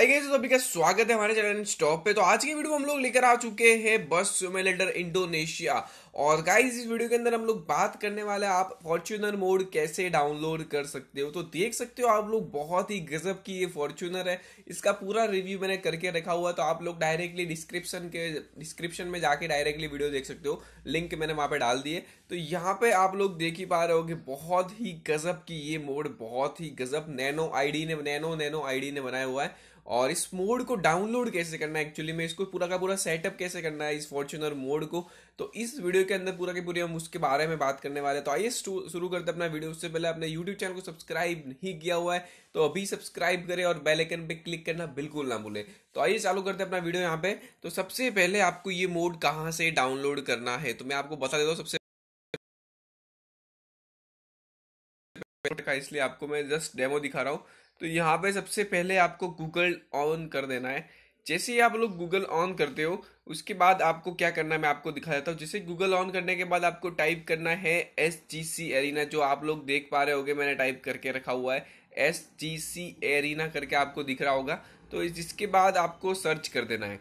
आई गई तो सभी का स्वागत है हमारे चैनल स्टॉप पे तो आज की वीडियो हम लोग लेकर आ चुके हैं बस सिमुलेटर इंडोनेशिया और गाइस इस वीडियो के अंदर हम लोग बात करने वाले आप फॉर्च्यूनर मोड कैसे डाउनलोड कर सकते हो तो देख सकते हो आप लोग बहुत ही गजब की ये फॉर्च्यूनर है इसका पूरा रिव्यू मैंने करके रखा हुआ तो आप लोग डायरेक्टली डिस्क्रिप्शन के डिस्क्रिप्शन में जाके डायरेक्टली वीडियो देख सकते हो लिंक मैंने वहां पर डाल दिए तो यहाँ पे आप लोग देख ही पा रहे हो कि बहुत ही गजब की ये मोड बहुत ही गजब नैनो आईडी ने नैनो नैनो आईडी ने बनाया हुआ है और इस मोड को डाउनलोड कैसे करना है एक्चुअली में इसको पूरा का पूरा सेटअप कैसे करना है इस फॉर्च्यूनर मोड को तो इस वीडियो वीडियो के अंदर पूरा के पूरी हम उसके बारे में बात करने वाले तो आइए शुरू करते अपना वीडियो उससे पहले अपने यूट्यूब चैनल को सब्सक्राइब नहीं किया हुआ है तो अभी सब्सक्राइब करें और बेल आइकन पे क्लिक करना बिल्कुल ना भूलें तो आइए चालू करते अपना वीडियो यहाँ पे तो सबसे पहले आपको ये मोड कहाँ से डाउनलोड करना है तो मैं आपको बता देता हूँ सबसे इसलिए आपको मैं जस्ट डेमो दिखा रहा हूँ तो यहाँ पे सबसे पहले आपको गूगल ऑन कर देना है जैसे ही आप लोग गूगल ऑन करते हो उसके बाद आपको क्या करना है मैं आपको दिखा देता हूँ जैसे गूगल ऑन करने के बाद आपको टाइप करना है एस जी सी एरिना जो आप लोग देख पा रहे होगे मैंने टाइप करके रखा हुआ है एस जी सी एरिना करके आपको दिख रहा होगा तो जिसके बाद आपको सर्च कर देना है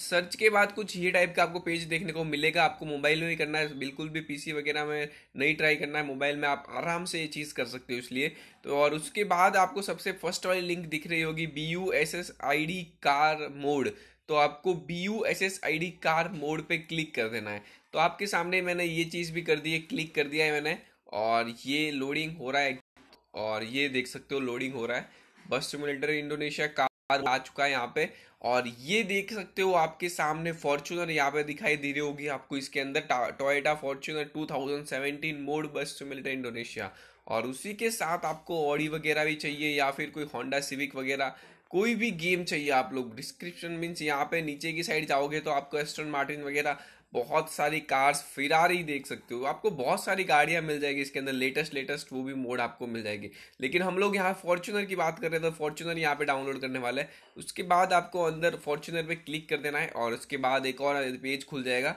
सर्च के बाद कुछ ये टाइप का आपको पेज देखने को मिलेगा आपको मोबाइल में ही करना है बिल्कुल भी पीसी वगैरह में नहीं ट्राई करना है मोबाइल में आप आराम से ये चीज़ कर सकते हो इसलिए तो और उसके बाद आपको सबसे फर्स्ट वाली लिंक दिख रही होगी B U S S I D car mod तो आपको B U S S I D car mod पे क्लिक कर देना है तो आपके सामने मैंने ये चीज़ भी कर दी है क्लिक कर दिया है मैंने और ये लोडिंग हो रहा है और ये देख सकते हो लोडिंग हो रहा है बस सिमुलेटर इंडोनेशिया का आ चुका है यहाँ पे और ये देख सकते हो आपके सामने फॉर्चुनर यहाँ पे दिखाई दे रही होगी आपको इसके अंदर टोयटा फॉर्चूनर 2017 मोड बस से मिलता है इंडोनेशिया और उसी के साथ आपको ऑडी वगैरह भी चाहिए या फिर कोई होंडा सिविक वगैरह कोई भी गेम चाहिए आप लोग डिस्क्रिप्शन मीन्स यहाँ पे नीचे की साइड जाओगे तो आपको एस्टन मार्टिन वगैरह बहुत सारी कार्स फिरारी देख सकते हो आपको बहुत सारी गाड़ियां मिल जाएगी इसके अंदर लेटेस्ट लेटेस्ट वो भी मोड आपको मिल जाएगी लेकिन हम लोग यहाँ फॉर्चुनर की बात कर रहे थे फॉर्चुनर तो यहाँ पे डाउनलोड करने वाला है उसके बाद आपको अंदर फॉर्चुनर पे क्लिक कर देना है और उसके बाद एक और पेज खुल जाएगा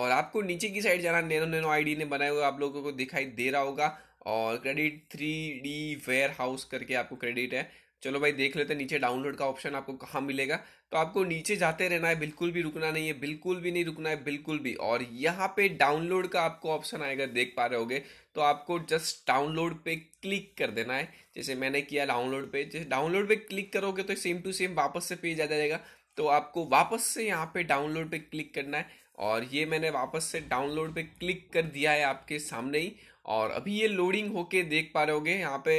और आपको नीचे की साइड जाना नैनो नैनो आईडी ने बनाए हुए आप लोगों को दिखाई दे रहा होगा और credit three D warehouse करके आपको क्रेडिट है चलो भाई देख लेते हैं नीचे डाउनलोड का ऑप्शन आपको कहाँ मिलेगा तो आपको नीचे जाते रहना है बिल्कुल भी रुकना नहीं है बिल्कुल भी नहीं रुकना है बिल्कुल भी और यहाँ पे डाउनलोड का आपको ऑप्शन आएगा देख पा रहे होगे तो आपको जस्ट डाउनलोड पे क्लिक कर देना है जैसे मैंने किया डाउनलोड पे जैसे डाउनलोड पे क्लिक करोगे तो सेम टू सेम वापस से पेज आ जाएगा तो आपको वापस से यहाँ पे डाउनलोड पे क्लिक करना है और ये मैंने वापस से डाउनलोड पे क्लिक कर दिया है आपके सामने ही और अभी ये लोडिंग होके देख पा रहे होगे यहाँ पे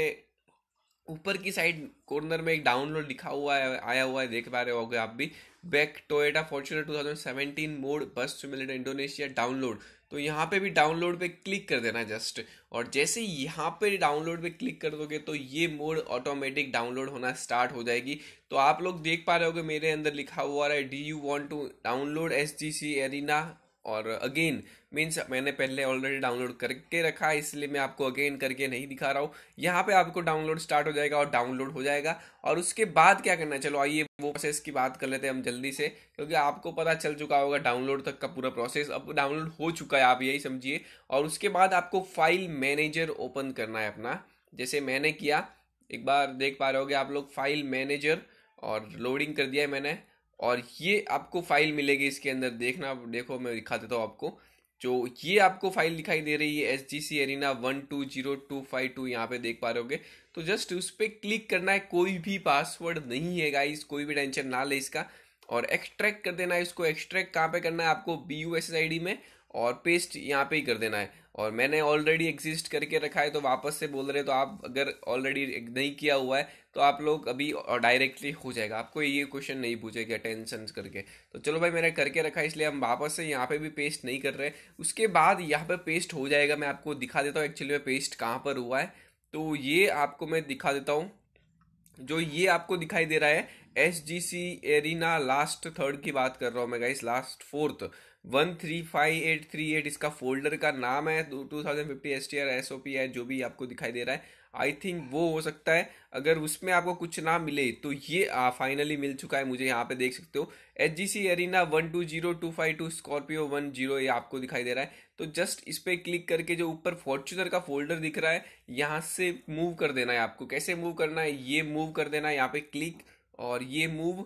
ऊपर की साइड कॉर्नर में एक डाउनलोड लिखा हुआ है आया हुआ है देख पा रहे होगे आप भी back Toyota Fortuner 2017 mod bus simulator Indonesia download तो यहाँ पे भी डाउनलोड पे क्लिक कर देना जस्ट और जैसे यहाँ पे डाउनलोड पे क्लिक कर दोगे तो ये मोड ऑटोमेटिक डाउनलोड होना स्टार्ट हो जाएगी तो आप लोग देख पा रहे होगे मेरे अंदर लिखा हुआ है do you want to download S G C arena और अगेन मीन्स मैंने पहले ऑलरेडी डाउनलोड करके रखा है इसलिए मैं आपको अगेन करके नहीं दिखा रहा हूँ यहाँ पे आपको डाउनलोड स्टार्ट हो जाएगा और डाउनलोड हो जाएगा और उसके बाद क्या करना है चलो आइए वो प्रोसेस की बात कर लेते हैं हम जल्दी से क्योंकि आपको पता चल चुका होगा डाउनलोड तक का पूरा प्रोसेस अब डाउनलोड हो चुका है आप यही समझिए और उसके बाद आपको फाइल मैनेजर ओपन करना है अपना जैसे मैंने किया एक बार देख पा रहे हो आप लोग फाइल मैनेजर और लोडिंग कर दिया है मैंने और ये आपको फाइल मिलेगी इसके अंदर देखना देखो मैं दिखा देता हूँ आपको जो ये आपको फाइल दिखाई दे रही है S G C arena one two zero two five two यहाँ पे देख पा रहे होगे तो जस्ट उस पर क्लिक करना है कोई भी पासवर्ड नहीं है गाइस कोई भी टेंशन ना ले इसका और एक्सट्रैक्ट कर देना है इसको एक्सट्रैक्ट कहाँ पे करना है आपको B U S S I D में और पेस्ट यहाँ पे ही कर देना है और मैंने ऑलरेडी एग्जिस्ट करके रखा है तो वापस से बोल रहे तो आप अगर ऑलरेडी नहीं किया हुआ है तो आप लोग अभी डायरेक्टली हो जाएगा आपको ये क्वेश्चन नहीं पूछेगा टेंशन करके तो चलो भाई मैंने करके रखा है इसलिए हम वापस से यहाँ पे भी पेस्ट नहीं कर रहे उसके बाद यहाँ पे पेस्ट हो जाएगा मैं आपको दिखा देता हूँ एक्चुअली में पेस्ट कहाँ पर हुआ है तो ये आपको मैं दिखा देता हूँ जो ये आपको दिखाई दे रहा है S G C arena last third की बात कर रहा हूँ मैं guys last fourth one three five eight three eight इसका फोल्डर का नाम है two thousand fifty S T R S O P है जो भी आपको दिखाई दे रहा है आई थिंक वो हो सकता है अगर उसमें आपको कुछ ना मिले तो ये फाइनली मिल चुका है मुझे यहाँ पे देख सकते हो H G C arena one two zero two five two Scorpio one zero ये आपको दिखाई दे रहा है तो जस्ट इस पर क्लिक करके जो ऊपर फॉर्चुनर का फोल्डर दिख रहा है यहाँ से मूव कर देना है आपको कैसे मूव करना है ये मूव कर देना है यहाँ पे क्लिक और ये मूव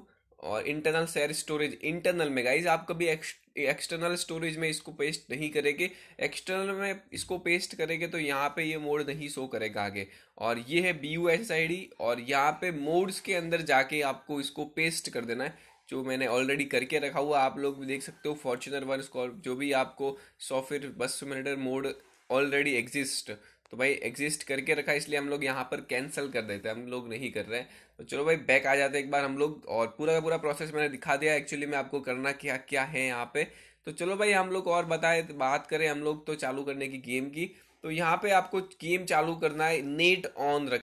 और इंटरनल सेयर स्टोरेज इंटरनल में गाइज आप कभी एक्स एक्सटर्नल स्टोरेज में इसको पेस्ट नहीं करेंगे एक्सटर्नल में इसको पेस्ट करेंगे तो यहाँ पे ये मोड नहीं शो करेगा आगे और ये है B U S I D और यहाँ पे मोड्स के अंदर जाके आपको इसको पेस्ट कर देना है जो मैंने ऑलरेडी करके रखा हुआ आप लोग भी देख सकते हो फॉर्चुनर वन स्कॉर जो भी आपको सॉफ्टवेयर बस मिनटर मोड ऑलरेडी एग्जिस्ट तो भाई एग्जिस्ट करके रखा इसलिए हम लोग यहाँ पर कैंसिल कर देते हैं हम लोग नहीं कर रहे हैं तो चलो भाई बैक आ जाते हैं एक बार हम लोग और पूरा का पूरा प्रोसेस मैंने दिखा दिया एक्चुअली मैं आपको करना क्या क्या है यहाँ पे तो चलो भाई हम लोग और बताए तो बात करें हम लोग तो चालू करने की गेम की तो यहाँ पे आपको गेम चालू करना है नेट ऑन रख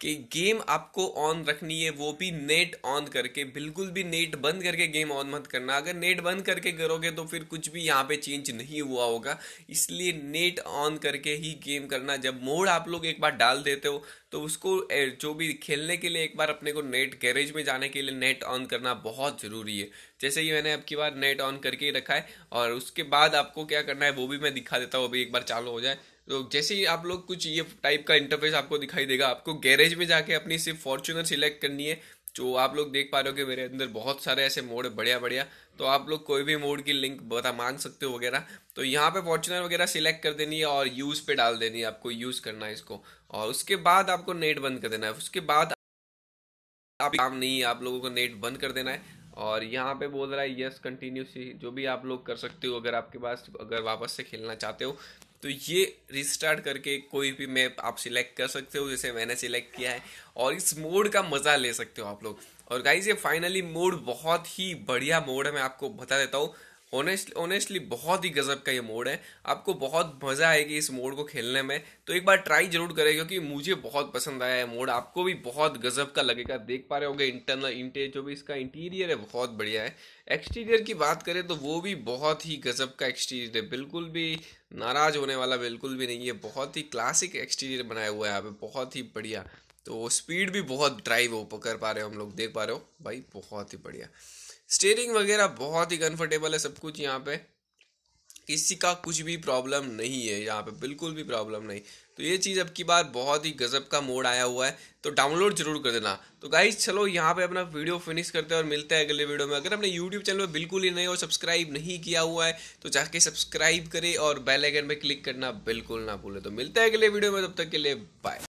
कि गेम आपको ऑन रखनी है वो भी नेट ऑन करके बिल्कुल भी नेट बंद करके गेम ऑन मत करना अगर नेट बंद करके करोगे तो फिर कुछ भी यहाँ पे चेंज नहीं हुआ होगा इसलिए नेट ऑन करके ही गेम करना जब मोड आप लोग एक बार डाल देते हो तो उसको जो भी खेलने के लिए एक बार अपने को नेट गैरेज में जाने के लिए नेट ऑन करना बहुत ज़रूरी है जैसे ही मैंने अब की बार नेट ऑन करके ही रखा है और उसके बाद आपको क्या करना है वो भी मैं दिखा देता हूँ अभी एक बार चालू हो जाए तो जैसे ही आप लोग कुछ ये टाइप का इंटरफेस आपको दिखाई देगा आपको गैरेज में जाके अपनी सिर्फ फॉर्चुनर सिलेक्ट करनी है जो आप लोग देख पा रहे हो कि मेरे अंदर बहुत सारे ऐसे मोड है बढ़िया बढ़िया तो आप लोग कोई भी मोड की लिंक बता मांग सकते हो वगैरह तो यहाँ पे फॉर्चुनर वगैरह सिलेक्ट कर देनी है और यूज़ पे डाल देनी है आपको यूज़ करना है इसको और उसके बाद आपको नेट बंद कर देना है उसके बाद आप काम नहीं है आप लोगों को नेट बंद कर देना है और यहाँ पे बोल रहा है यस कंटिन्यूसली जो भी आप लोग कर सकते हो अगर आपके पास अगर वापस से खेलना चाहते हो तो ये रिस्टार्ट करके कोई भी मैप आप सिलेक्ट कर सकते हो जैसे मैंने सिलेक्ट किया है और इस मोड का मज़ा ले सकते हो आप लोग और गाइज ये फाइनली मोड बहुत ही बढ़िया मोड है मैं आपको बता देता हूँ ऑनेस्टली ऑनेस्टली बहुत ही गजब का ये मोड है आपको बहुत मज़ा आएगी इस मोड को खेलने में तो एक बार ट्राई जरूर करें क्योंकि मुझे बहुत पसंद आया है मोड आपको भी बहुत गजब का लगेगा देख पा रहे होंगे इंटरनल इंटे जो भी इसका इंटीरियर है बहुत बढ़िया है एक्सटीरियर की बात करें तो वो भी बहुत ही गजब का एक्सटीरियर है बिल्कुल भी नाराज होने वाला बिल्कुल भी नहीं है बहुत ही क्लासिक एक्सटीरियर बनाया हुआ है यहाँ पे बहुत ही बढ़िया तो स्पीड भी बहुत ड्राइव हो कर पा रहे हो हम लोग देख पा रहे हो भाई बहुत ही बढ़िया स्टेयरिंग वगैरह बहुत ही कंफर्टेबल है सब कुछ यहाँ पे किसी का कुछ भी प्रॉब्लम नहीं है यहाँ पे बिल्कुल भी प्रॉब्लम नहीं तो ये चीज़ अब की बार बहुत ही गजब का मोड आया हुआ है तो डाउनलोड जरूर कर देना तो गाइज चलो यहाँ पे अपना वीडियो फिनिश करते हैं और मिलते हैं अगले वीडियो में अगर अपने यूट्यूब चैनल पर बिल्कुल ही नहीं और सब्सक्राइब नहीं किया हुआ है तो जाके सब्सक्राइब करें और बेल आइकन क्लिक करना बिल्कुल ना भूलें तो मिलते हैं अगले वीडियो में तब तक के लिए बाय